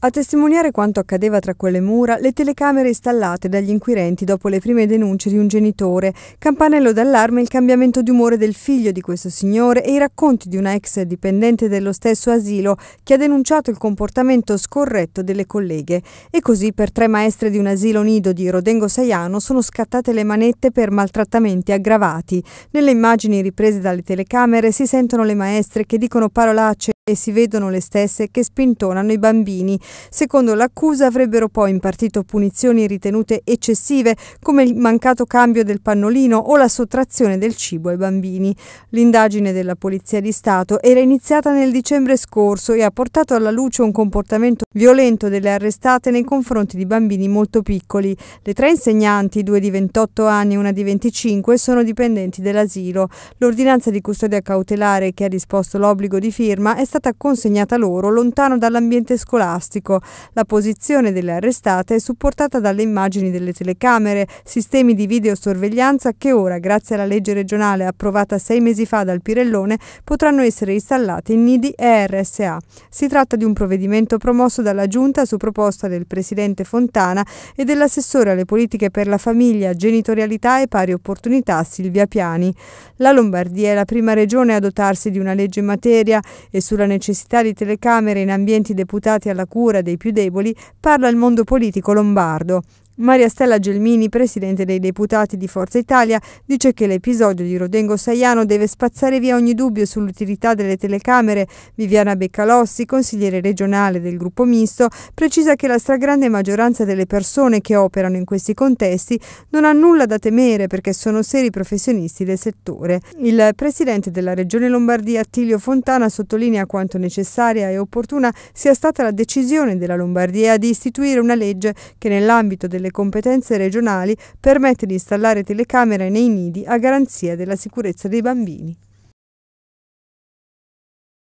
A testimoniare quanto accadeva tra quelle mura, le telecamere installate dagli inquirenti dopo le prime denunce di un genitore, campanello d'allarme il cambiamento di umore del figlio di questo signore e i racconti di una ex dipendente dello stesso asilo che ha denunciato il comportamento scorretto delle colleghe. E così per tre maestre di un asilo nido di Rodengo Saiano sono scattate le manette per maltrattamenti aggravati. Nelle immagini riprese dalle telecamere si sentono le maestre che dicono parolacce e si vedono le stesse che spintonano i bambini. Secondo l'accusa avrebbero poi impartito punizioni ritenute eccessive come il mancato cambio del pannolino o la sottrazione del cibo ai bambini. L'indagine della Polizia di Stato era iniziata nel dicembre scorso e ha portato alla luce un comportamento violento delle arrestate nei confronti di bambini molto piccoli. Le tre insegnanti, due di 28 anni e una di 25, sono dipendenti dell'asilo. L'ordinanza di custodia cautelare che ha disposto l'obbligo di firma è stata stata consegnata loro lontano dall'ambiente scolastico. La posizione delle arrestate è supportata dalle immagini delle telecamere, sistemi di videosorveglianza che ora, grazie alla legge regionale approvata sei mesi fa dal Pirellone, potranno essere installate in nidi e RSA. Si tratta di un provvedimento promosso dalla Giunta su proposta del Presidente Fontana e dell'assessore alle politiche per la famiglia, genitorialità e pari opportunità Silvia Piani. La Lombardia è la prima regione a dotarsi di una legge in materia e sulla necessità di telecamere in ambienti deputati alla cura dei più deboli parla il mondo politico lombardo, Maria Stella Gelmini, presidente dei deputati di Forza Italia, dice che l'episodio di Rodengo Saiano deve spazzare via ogni dubbio sull'utilità delle telecamere. Viviana Beccalossi, consigliere regionale del gruppo misto, precisa che la stragrande maggioranza delle persone che operano in questi contesti non ha nulla da temere perché sono seri professionisti del settore. Il presidente della regione Lombardia, Attilio Fontana, sottolinea quanto necessaria e opportuna sia stata la decisione della Lombardia di istituire una legge che nell'ambito delle delle competenze regionali permette di installare telecamere nei nidi a garanzia della sicurezza dei bambini.